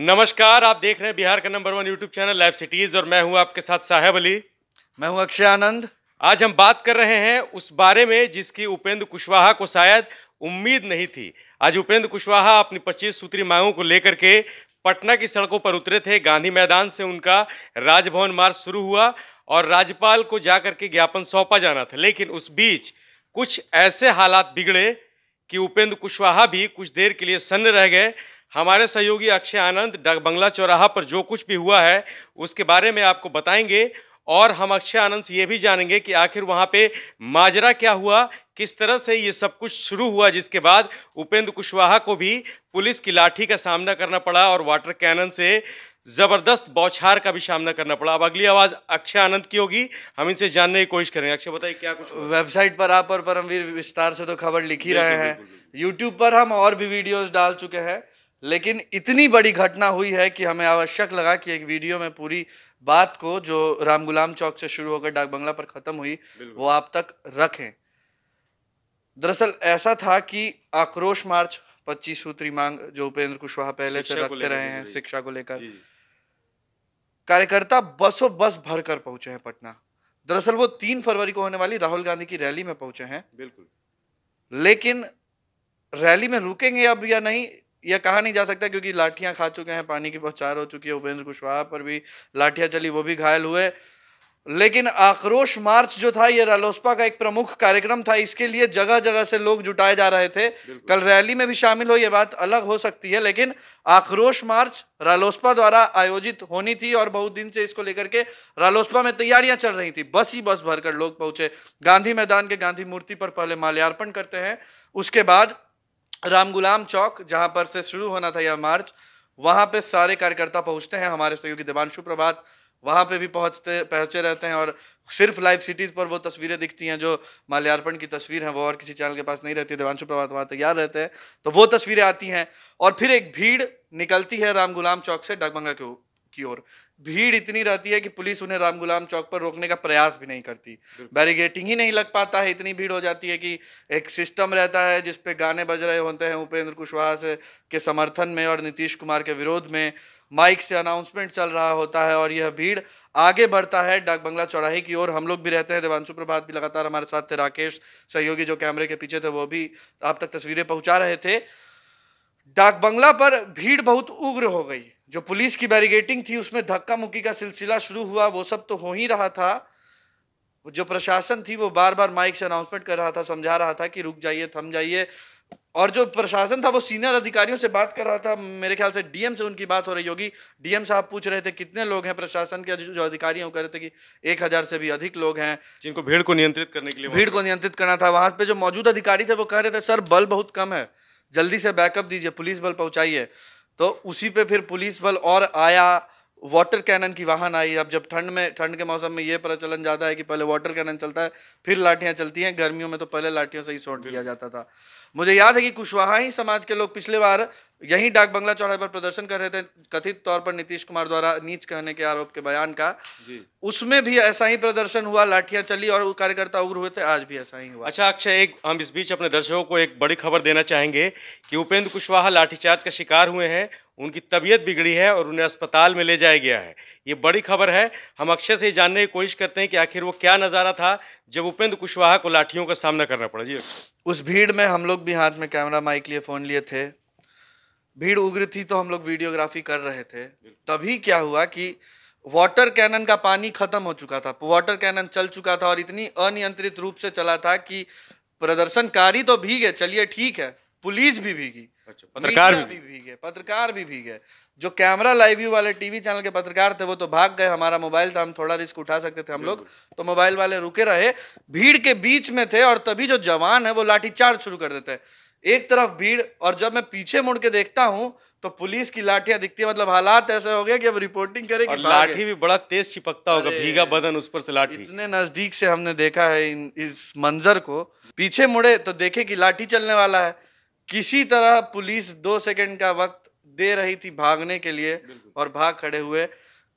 नमस्कार आप देख रहे हैं बिहार का number one YouTube channel live cities और मैं हूं आपके साथ साहेब अली मैं हूं अक्षय आनंद आज हम बात कर रहे हैं उस बारे में जिसकी उपेंद्र कुशवाहा को शायद उम्मीद नहीं थी आज उपेंद्र कुशवाहा अपनी पच्चीस सूत्री मांगों को लेकर के पटना की सड़कों पर उतरे थे गांधी मैदान से उनका राजभवन मार्च शुरू हुआ और राज्यपाल को जाकर के ज्ञापन सौंपा जाना था लेकिन उस बीच कुछ ऐसे हालात बिगड़े कि उपेंद्र कुशवाहा भी कुछ देर के लिए सन्न रह गए हमारे सहयोगी अक्षय आनंद बंगला चौराहा पर जो कुछ भी हुआ है उसके बारे में आपको बताएंगे और हम अक्षय आनंद से ये भी जानेंगे कि आखिर वहाँ पे माजरा क्या हुआ किस तरह से ये सब कुछ शुरू हुआ जिसके बाद उपेंद्र कुशवाहा को भी पुलिस की लाठी का सामना करना पड़ा और वाटर कैनन से ज़बरदस्त बौछार का भी सामना करना पड़ा अब अगली आवाज़ अक्षय आनंद की होगी हम इनसे जानने की कोशिश करेंगे अक्षय बताइए क्या कुछ वेबसाइट पर आप और परमवीर विस्तार से तो खबर लिख ही रहे हैं यूट्यूब पर हम और भी वीडियोज़ डाल चुके हैं लेकिन इतनी बड़ी घटना हुई है कि हमें आवश्यक लगा कि एक वीडियो में पूरी बात को जो राम गुलाम चौक से शुरू होकर डाक बंगला पर ख़त्म हुई वो आप तक रखें दरअसल ऐसा था कि आक्रोश मार्च पच्चीस सूत्री मांग जो उपेंद्र कुशवाहा पहले से रखते रहे हैं शिक्षा को लेकर कार्यकर्ता बसों बस भर कर पहुंचे हैं पटना दरअसल वो तीन फरवरी को होने वाली राहुल गांधी की रैली में पहुंचे हैं बिल्कुल लेकिन रैली में रुकेंगे अब या नहीं यह कहा नहीं जा सकता क्योंकि लाठियां खा चुके हैं पानी की बौछार हो चुकी है उपेंद्र कुशवाहा पर भी लाठियां चली वो भी घायल हुए लेकिन आक्रोश मार्च जो था यह रालोसपा का एक प्रमुख कार्यक्रम था इसके लिए जगह जगह से लोग जुटाए जा रहे थे कल रैली में भी शामिल हो यह बात अलग हो सकती है लेकिन आक्रोश मार्च रालोसपा द्वारा आयोजित होनी थी और बहुत दिन से इसको लेकर के रालोसपा में तैयारियां चल रही थी बस ही बस भरकर लोग पहुंचे गांधी मैदान के गांधी मूर्ति पर पहले माल्यार्पण करते हैं उसके बाद राम गुलाम चौक जहां पर से शुरू होना था यह मार्च वहां पे सारे कार्यकर्ता पहुंचते हैं हमारे सहयोगी देवांशु प्रभात वहाँ पे भी पहुंचते पहुंचे रहते हैं और सिर्फ लाइव सिटीज़ पर वो तस्वीरें दिखती हैं जो माल्यार्पण की तस्वीर है वो और किसी चैनल के पास नहीं रहती देवांशु प्रभात वहां तैयार रहते हैं तो वो तस्वीरें आती हैं और फिर एक भीड़ निकलती है राम गुलाम चौक से डगमंगा की ओर भीड़ इतनी रहती है कि पुलिस उन्हें राम गुलाम चौक पर रोकने का प्रयास भी नहीं करती बैरिगेटिंग ही नहीं लग पाता है इतनी भीड़ हो जाती है कि एक सिस्टम रहता है जिसपे गाने बज रहे होते हैं उपेंद्र कुशवाहा के समर्थन में और नीतीश कुमार के विरोध में माइक से अनाउंसमेंट चल रहा होता है और यह भीड़ आगे बढ़ता है डाक बंगला चौराहे की ओर हम लोग भी रहते हैं देवांशु प्रभात भी लगातार हमारे साथ थे राकेश सहयोगी जो कैमरे के पीछे थे वो भी आप तक तस्वीरें पहुँचा रहे थे डाक बंगला पर भीड़ बहुत उग्र हो गई जो पुलिस की बैरिगेटिंग थी उसमें धक्का मुक्की का सिलसिला शुरू हुआ वो सब तो हो ही रहा था जो प्रशासन थी वो बार बार माइक से अनाउंसमेंट कर रहा था समझा रहा था कि रुक जाइए थम जाइए और जो प्रशासन था वो सीनियर अधिकारियों से बात कर रहा था मेरे ख्याल से डीएम से उनकी बात हो रही होगी डीएम साहब पूछ रहे थे कितने लोग हैं प्रशासन के जो अधिकारी हैं वो कह रहे थे कि एक हजार से भी अधिक लोग हैं जिनको भीड़ को नियंत्रित करने के लिए भीड़ को नियंत्रित करना था वहां पर जो मौजूद अधिकारी थे वो कह रहे थे सर बल बहुत कम है जल्दी से बैकअप दीजिए पुलिस बल पहुंचाइए तो उसी पे फिर पुलिस बल और आया वाटर कैनन की वाहन आई अब जब ठंड में ठंड के मौसम में ये प्रचलन ज़्यादा है कि पहले वाटर कैनन चलता है फिर लाठियाँ चलती हैं गर्मियों में तो पहले लाठियों से ही सोट दिया जाता था मुझे याद है कि कुशवाहा ही समाज के लोग पिछले बार यही डाक बंगला चौराहे पर प्रदर्शन कर रहे थे कथित तौर पर नीतीश कुमार द्वारा नीच कहने के आरोप के बयान का जी। उसमें भी ऐसा ही प्रदर्शन हुआ लाठियां चली और कार्यकर्ता उग्र हुए थे आज भी ऐसा ही हुआ अच्छा अक्षय एक हम इस बीच अपने दर्शकों को एक बड़ी खबर देना चाहेंगे कि उपेंद्र कुशवाहा लाठीचार्ज का शिकार हुए हैं उनकी तबीयत बिगड़ी है और उन्हें अस्पताल में ले जाया गया है ये बड़ी खबर है हम अक्षय से जानने की कोशिश करते हैं कि आखिर वो क्या नज़ारा था जब उपेंद्र कुशवाहा को लाठियों का सामना करना पड़ा जी उस भीड़ में हम लोग भी हाथ में कैमरा माइक लिए फ़ोन लिए थे भीड़ उग्र थी तो हम लोग वीडियोग्राफी कर रहे थे तभी क्या हुआ कि वाटर कैनन का पानी खत्म हो चुका था वाटर कैनन चल चुका था और इतनी अनियंत्रित रूप से चला था कि प्रदर्शनकारी तो भीगे चलिए ठीक है पुलिस भी भीगी अच्छा, पत्रकार भी भीगे पत्रकार भी भीगे जो कैमरा लाइव व्यू वाले टीवी चैनल के पत्रकार थे वो तो भाग गए हमारा मोबाइल था हम थोड़ा रिस्क उठा सकते थे हम लोग तो मोबाइल वाले रुके रहे भीड़ के बीच में थे और तभी जो जवान है वो लाठीचार्ज शुरू कर देते हैं एक तरफ भीड़ और जब मैं पीछे मुड़ के देखता हूँ तो पुलिस की लाठियां दिखती है मतलब हालात ऐसे हो गया कि अब रिपोर्टिंग करेंगे लाठी भी बड़ा तेज चिपकता होगा भीगा बदन उस पर से लाठी इतने नजदीक से हमने देखा है इन, इस मंजर को पीछे मुड़े तो देखे कि लाठी चलने वाला है किसी तरह पुलिस दो सेकंड का वक्त दे रही थी भागने के लिए और भाग खड़े हुए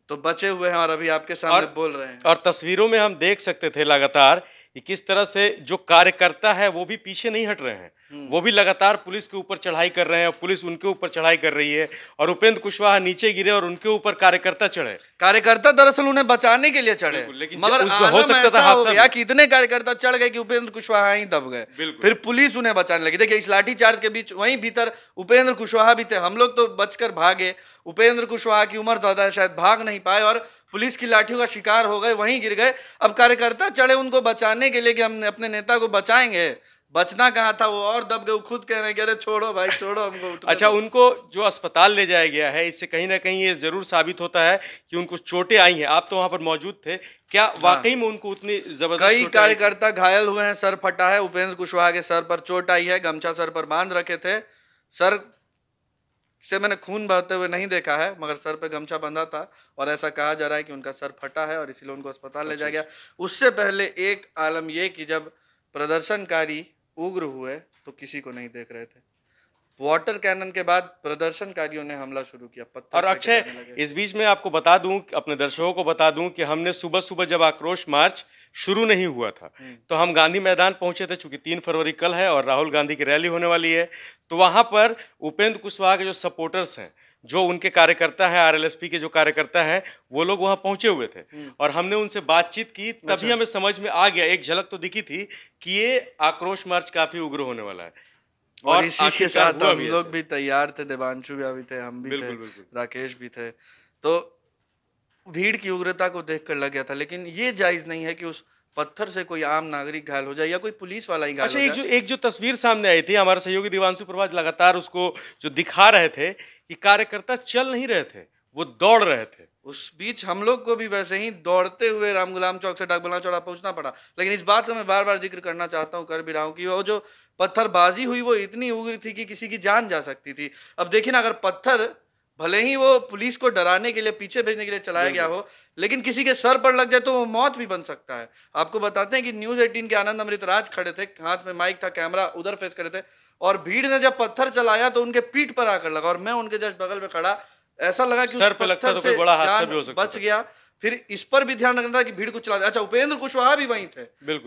तो बचे हुए हैं और अभी आपके सामने बोल रहे हैं और तस्वीरों में हम देख सकते थे लगातार कि किस तरह से जो कार्यकर्ता है वो भी पीछे नहीं हट रहे हैं हम्म। वो भी लगातार पुलिस के ऊपर चढ़ाई कर रहे हैं और पुलिस उनके ऊपर चढ़ाई कर रही है और उपेंद्र कुशवाहा नीचे गिरे और उनके ऊपर कार्यकर्ता चढ़े कार्यकर्ता दरअसल उन्हें बचाने के लिए चढ़े मगर हो सकता था हादसा कि इतने कार्यकर्ता चढ़ गए कि उपेंद्र कुशवाहा ही दब गए फिर पुलिस उन्हें बचाने लगी देखिए इस लाठीचार्ज के बीच वहीं भीतर उपेंद्र कुशवाहा भी थे हम लोग तो बचकर भागे उपेंद्र कुशवाहा की उम्र ज्यादा है शायद भाग नहीं पाए और पुलिस की लाठियों का शिकार हो गए वहीं गिर गए अब कार्यकर्ता चढ़े उनको बचाने के लिए कि हम अपने नेता को बचाएंगे बचना कहाँ था वो और दब गए खुद कह रहे हैं अरे छोड़ो भाई छोड़ो हमको अच्छा उनको जो अस्पताल ले जाया गया है इससे कहीं ना कहीं ये जरूर साबित होता है कि उनको चोटें आई हैं आप तो वहाँ पर मौजूद थे क्या हाँ। वाकई में उनको उतनी जबरदस्त कई कार्यकर्ता घायल हुए हैं सर फटा है उपेंद्र कुशवाहा के सर पर चोट आई है गमछा सर पर बांध रखे थे सर से मैंने खून बहते हुए नहीं देखा है मगर सर पे गमछा बंधा था और ऐसा कहा जा रहा है कि उनका सर फटा है और इसीलिए उनको अस्पताल ले अच्छा, जाया गया अच्छा। उससे पहले एक आलम यह कि जब प्रदर्शनकारी उग्र हुए तो किसी को नहीं देख रहे थे वाटर कैनन के बाद प्रदर्शनकारियों ने हमला शुरू किया पत्थर और अक्षय इस बीच में आपको बता दूं अपने दर्शकों को बता दूं कि हमने सुबह सुबह जब आक्रोश मार्च शुरू नहीं हुआ था हम्म। तो हम गांधी मैदान पहुंचे थे चूंकि तीन फरवरी कल है और राहुल गांधी की रैली होने वाली है तो वहां पर उपेंद्र कुशवाहा के जो सपोर्टर्स हैं जो उनके कार्यकर्ता है आर के जो कार्यकर्ता हैं वो लोग वहां पहुंचे हुए थे हम्म। और हमने उनसे बातचीत की तभी अच्छा। हमें समझ में आ गया एक झलक तो दिखी थी कि ये आक्रोश मार्च काफी उग्र होने वाला है और इसी के साथ हम लोग भी तैयार थे देवांशु भी अभी थे हम भी थे राकेश भी थे तो भीड़ की उग्रता को देख कर लग गया था लेकिन ये जायज नहीं है कि उस पत्थर से कोई आम नागरिक घायल हो जाए या कोई पुलिस वाला ही घायल अच्छा एक जो एक जो तस्वीर सामने आई थी हमारे सहयोगी दीवानशु प्रभाज लगातार उसको जो दिखा रहे थे कि कार्यकर्ता चल नहीं रहे थे वो दौड़ रहे थे उस बीच हम लोग को भी वैसे ही दौड़ते हुए राम गुलाम चौक से बना चौड़ा पहुंचना पड़ा लेकिन इस बात का मैं बार बार जिक्र करना चाहता हूं कर भी रहा हूं कि वो जो पत्थरबाजी हुई वो इतनी उग्र थी कि किसी की जान जा सकती थी अब देखिए ना अगर पत्थर भले ही वो पुलिस को डराने के लिए पीछे भेजने के लिए चलाया गया हो लेकिन किसी के सर पर लग जाए तो वो मौत भी बन सकता है आपको बताते हैं कि न्यूज एटीन के आनंद अमृत राज खड़े थे हाथ में माइक था कैमरा उधर फेस करे थे और भीड़ ने जब पत्थर चलाया तो उनके पीठ पर आकर लगा और मैं उनके जस्ट बगल में खड़ा ऐसा लगा कि सर पे लगता तो कोई बड़ा हादसा भी हो सकता बच गया फिर इस पर भी ध्यान रखना था कि भीड़ को चला अच्छा उपेंद्र कुशवाहा भी वहीं थे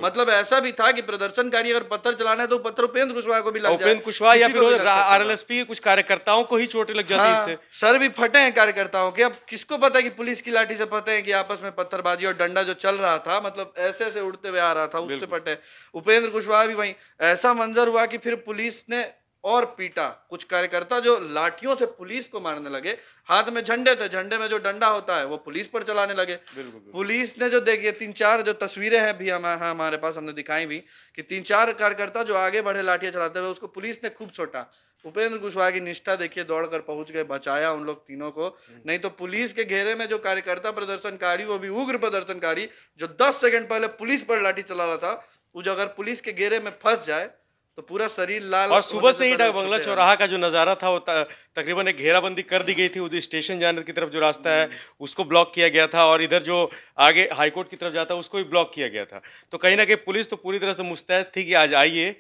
मतलब ऐसा भी था कि प्रदर्शनकारी अगर पत्थर चलाना है तो पत्थर उपेंद्र कुशवाहा को भी लग उपेंद्र कुशवाहा या फिर आरएलएसपी के कुछ कार्यकर्ताओं को ही चोटें लग जाती हाँ, इससे सर भी फटे हैं कार्यकर्ताओं के अब किसको पता है कि पुलिस की लाठी से फटे हैं कि आपस में पत्थरबाजी और डंडा जो चल रहा था मतलब ऐसे ऐसे उड़ते हुए आ रहा था उससे फटे उपेंद्र कुशवाहा भी वही ऐसा मंजर हुआ कि फिर पुलिस ने और पीटा कुछ कार्यकर्ता जो लाठियों से पुलिस को मारने लगे हाथ में झंडे थे झंडे में जो डंडा होता है वो पुलिस पर चलाने लगे बिल्कुल पुलिस ने जो देखिए तीन चार जो तस्वीरें हैं भी हाँ, हमारे पास हमने दिखाई भी कि तीन चार कार्यकर्ता जो आगे बढ़े लाठियां चलाते हुए उसको पुलिस ने खूब छोटा उपेंद्र कुशवाहा की निष्ठा देखिए दौड़कर पहुंच गए बचाया उन लोग तीनों को हम्म। नहीं तो पुलिस के घेरे में जो कार्यकर्ता प्रदर्शनकारी वो भी उग्र प्रदर्शनकारी जो 10 सेकंड पहले पुलिस पर लाठी चला रहा था वो जो अगर पुलिस के घेरे में फंस जाए तो पूरा शरीर लाल और सुबह से ही बंगला चौराहा का जो नज़ारा था वो तकरीबन एक घेराबंदी कर दी गई थी उधर स्टेशन जाने की तरफ जो रास्ता है हम्म। उसको ब्लॉक किया गया था और इधर जो आगे हाईकोर्ट की तरफ जाता है उसको भी ब्लॉक किया गया था तो कहीं ना कहीं पुलिस तो पूरी तरह से मुस्तैद थी कि आज आइए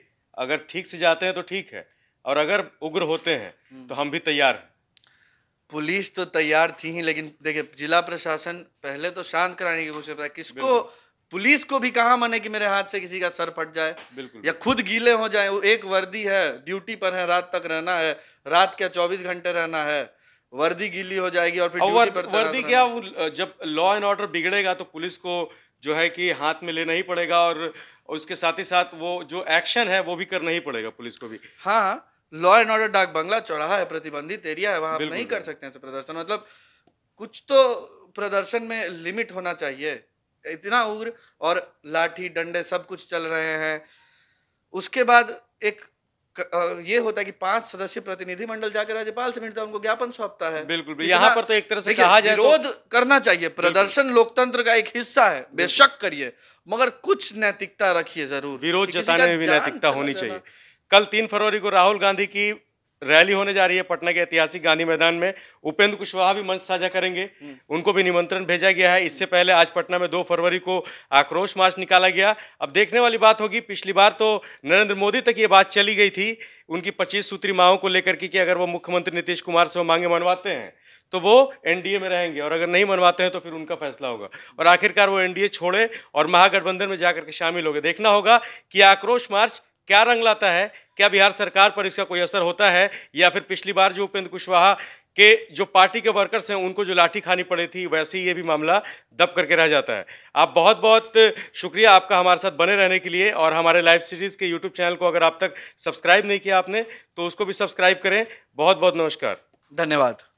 अगर ठीक से जाते हैं तो ठीक है और अगर उग्र होते हैं हम्म। तो हम भी तैयार हैं पुलिस तो तैयार थी ही लेकिन देखिए जिला प्रशासन पहले तो शांत कराने की कोशिश किसको पुलिस को भी कहा मने कि मेरे हाथ से किसी का सर फट जाए बिल्कुल या खुद गीले हो जाए वो एक वर्दी है ड्यूटी पर है रात तक रहना है रात क्या चौबीस घंटे रहना है वर्दी गीली हो जाएगी और फिर और पर वर्दी क्या वो जब लॉ एंड ऑर्डर बिगड़ेगा तो पुलिस को जो है कि हाथ में लेना ही पड़ेगा और उसके साथ ही साथ वो जो एक्शन है वो भी करना ही पड़ेगा पुलिस को भी हाँ लॉ एंड ऑर्डर डाक बंगला चौराहा है प्रतिबंधित एरिया है वहां नहीं कर सकते हैं प्रदर्शन मतलब कुछ तो प्रदर्शन में लिमिट होना चाहिए इतना उग्र और लाठी डंडे सब कुछ चल रहे हैं उसके बाद एक ये होता है कि पांच सदस्य प्रतिनिधि मंडल जाकर राज्यपाल से मिलता है उनको ज्ञापन सौंपता है बिल्कुल यहाँ पर तो एक तरह से कहा जाए तो- विरोध तो... करना चाहिए प्रदर्शन लोकतंत्र का एक हिस्सा है बेशक करिए मगर कुछ नैतिकता रखिए जरूर विरोध जताने में भी नैतिकता होनी चाहिए कल तीन फरवरी को राहुल गांधी की रैली होने जा रही है पटना के ऐतिहासिक गांधी मैदान में उपेंद्र कुशवाहा भी मंच साझा करेंगे उनको भी निमंत्रण भेजा गया है इससे पहले आज पटना में दो फरवरी को आक्रोश मार्च निकाला गया अब देखने वाली बात होगी पिछली बार तो नरेंद्र मोदी तक ये बात चली गई थी उनकी पच्चीस सूत्री माओं को लेकर के कि अगर वो मुख्यमंत्री नीतीश कुमार से वो मांगे मनवाते हैं तो वो एनडीए में रहेंगे और अगर नहीं मनवाते हैं तो फिर उनका फैसला होगा और आखिरकार वो एनडीए छोड़े और महागठबंधन में जाकर के शामिल हो गए देखना होगा कि आक्रोश मार्च क्या रंग लाता है क्या बिहार सरकार पर इसका कोई असर होता है या फिर पिछली बार जो उपेंद्र कुशवाहा के जो पार्टी के वर्कर्स हैं उनको जो लाठी खानी पड़ी थी वैसे ही ये भी मामला दब करके रह जाता है आप बहुत बहुत शुक्रिया आपका हमारे साथ बने रहने के लिए और हमारे लाइव सीरीज़ के यूट्यूब चैनल को अगर आप तक सब्सक्राइब नहीं किया आपने तो उसको भी सब्सक्राइब करें बहुत बहुत नमस्कार धन्यवाद